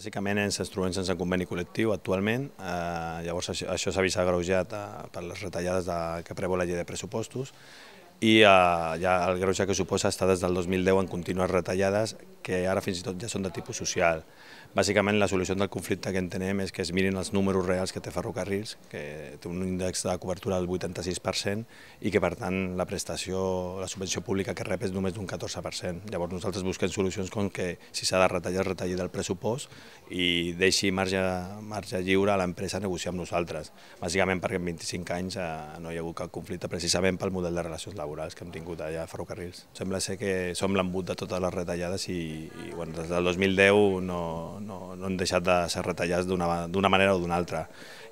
Bàsicament ens trobem sense conveni col·lectiu actualment, eh, llavors això, s'ha vist agraujat eh, per les retallades de, que preveu la llei de pressupostos i eh, ja el greuge que suposa està des del 2010 en contínues retallades que ara fins i tot ja són de tipus social. Bàsicament la solució del conflicte que entenem és que es mirin els números reals que té Ferrocarrils, que té un índex de cobertura del 86% i que per tant la prestació, la subvenció pública que rep és només d'un 14%. Llavors nosaltres busquem solucions com que si s'ha de retallar, retalli del pressupost i deixi marge, marge lliure a l'empresa a negociar amb nosaltres. Bàsicament perquè en 25 anys eh, no hi ha hagut cap conflicte precisament pel model de relacions laborals laborals que hem tingut allà a Ferrocarrils. Sembla ser que som l'embut de totes les retallades i, i bueno, des del 2010 no, no, no han deixat de ser retallats d'una manera o d'una altra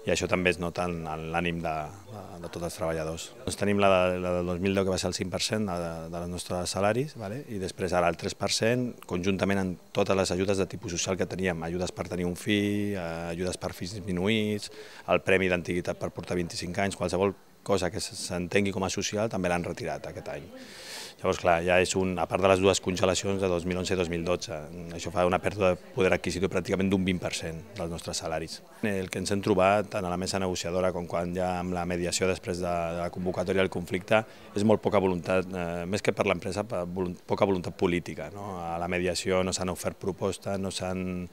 i això també es nota en, l'ànim de, de, de tots els treballadors. Doncs tenim la, la del 2010 que va ser el 5% de, de les nostres salaris vale? i després ara el 3% conjuntament amb totes les ajudes de tipus social que teníem, ajudes per tenir un fill, eh, ajudes per fills disminuïts, el premi d'antiguitat per portar 25 anys, qualsevol cosa que s'entengui com a social també l'han retirat aquest any. Llavors, clar, ja és un, a part de les dues congelacions de 2011 i 2012, això fa una pèrdua de poder adquisitiu pràcticament d'un 20% dels nostres salaris. El que ens hem trobat tant a la mesa negociadora com quan ja amb la mediació després de, de la convocatòria del conflicte és molt poca voluntat, eh, més que per l'empresa, poca voluntat política. No? A la mediació no s'han ofert propostes, no s'han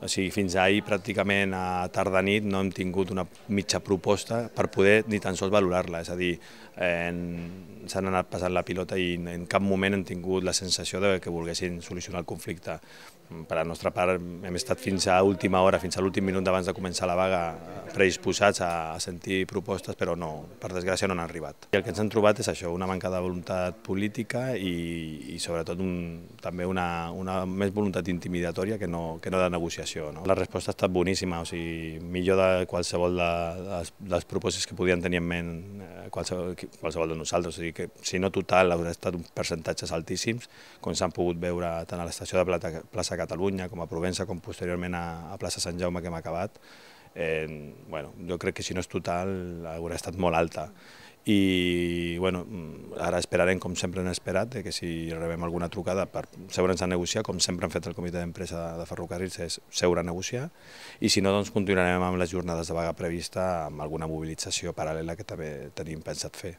o sigui, fins ahir, pràcticament a tarda nit, no hem tingut una mitja proposta per poder ni tan sols valorar-la. És a dir, eh, s'han anat passant la pilota i en cap moment hem tingut la sensació de que volguessin solucionar el conflicte. Per a la nostra part, hem estat fins a última hora, fins a l'últim minut d'abans de començar la vaga, predisposats a sentir propostes, però no, per desgràcia no han arribat. I el que ens han trobat és això, una manca de voluntat política i, i sobretot un, també una, una més voluntat intimidatòria que no, que no de negociació. No? La resposta ha estat boníssima, o sigui, millor de qualsevol de, les, les propostes que podien tenir en ment eh, qualsevol, qualsevol de nosaltres, o sigui que si no total haurà estat uns percentatges altíssims, com s'han pogut veure tant a l'estació de Plata, plaça Catalunya com a Provença com posteriorment a, a plaça Sant Jaume que hem acabat, eh, bueno, jo crec que si no és total haurà estat molt alta. I bueno, mm, ara esperarem, com sempre hem esperat, eh, que si rebem alguna trucada per seure'ns a negociar, com sempre han fet el comitè d'empresa de ferrocarrils, és seure a negociar, i si no, doncs continuarem amb les jornades de vaga prevista amb alguna mobilització paral·lela que també tenim pensat fer.